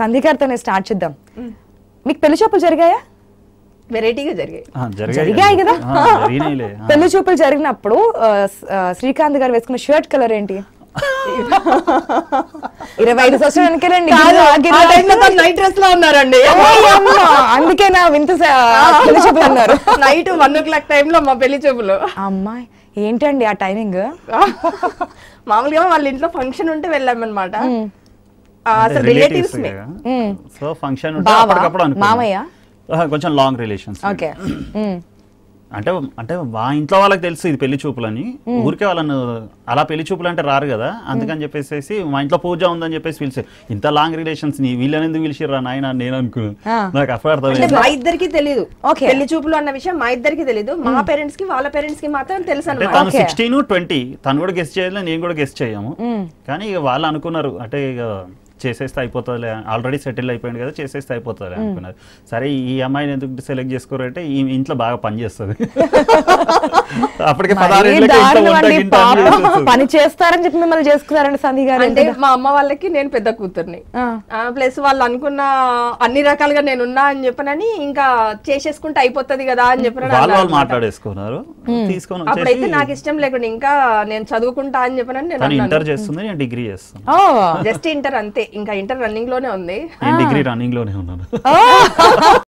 సంధికారితోనే start చేద్దాం మీకు పెళ్లి చూపులు జరిగాయా వెరైటీగా జరిగాయి జరిగాయి కదా పెళ్లి చూపులు జరిగినప్పుడు శ్రీకాంత్ గారు వేసుకున్న షర్ట్ కలర్ ఏంటి ఇరవై ఐదు సంవత్సరాలు నైట్ డ్రెస్ లో ఉన్నారండి అందుకే నా వింత పెళ్లి చూపులు అన్నారు నైట్ వన్ ఓ క్లాక్ టైంలో మా పెళ్లి చూపులు అమ్మాయి ఏంటండి ఆ టైమింగ్ మామూలుగా వాళ్ళ ఇంట్లో ఫంక్షన్ ఉంటే వెళ్ళామన్నమాట రిలేటివ్స్ సో ఫంక్షన్ మామయ్య కొంచెం లాంగ్ రిలేషన్స్ ఓకే అంటే అంటే మా ఇంట్లో వాళ్ళకి తెలుసు ఇది పెళ్లి చూపులని ఊరికే వాళ్ళను అలా పెళ్లి చూపులు అంటే రారు కదా అందుకని చెప్పేసి మా ఇంట్లో పూజ ఉందని చెప్పేసి పిలిచి ఇంత లాంగ్ రిలేషన్స్ ని వీళ్ళని ఎందుకు పిలిచిర్రా నాయన నేను అనుకున్నాను నాకు అర్థం మా ఇద్దరికి తెలియదు పెళ్లి చూపులు అన్న విషయం మా ఇద్దరికి తెలియదు మా పేరెంట్స్ కి వాళ్ళ పేరెంట్స్ కి మాత్రం తెలుసు తను సిక్స్టీన్ ట్వంటీ తను కూడా గెస్ట్ చేయలేదు నేను కూడా గెస్ట్ చేయము కానీ ఇక వాళ్ళు అనుకున్నారు అంటే ఇక చేసేస్తే అయిపోతుందిలే ఆల్రెడీ సెటిల్ అయిపోయింది కదా చేసేస్తే అయిపోతుందిలే అనుకున్నారు సరే ఈ అమ్మాయిని ఎందుకు సెలెక్ట్ చేసుకోరంటే ఈ ఇంట్లో బాగా పనిచేస్తుంది పని చేస్తారని చెప్పి మిమ్మల్ని చేసుకున్నారండి సంధి గారు అంటే మా అమ్మ వాళ్ళకి నేను పెద్ద కూతుర్ని ప్లస్ వాళ్ళు అనుకున్న అన్ని రకాలుగా నేను ఉన్నా అని చెప్పనని ఇంకా చేసేసుకుంటే అయిపోతుంది కదా అని చెప్పిన మాట్లాడేసుకున్నారు అప్పుడైతే నాకు ఇష్టం లేకుండా ఇంకా నేను చదువుకుంటా అని చెప్పనని నేను ఇంటర్ చేస్తుంది నేను డిగ్రీ చేస్తాను జస్ట్ ఇంటర్ అంతే ఇంకా ఇంటర్ రన్నింగ్ లోనే ఉంది డిగ్రీ రన్నింగ్ లోనే ఉన్నాను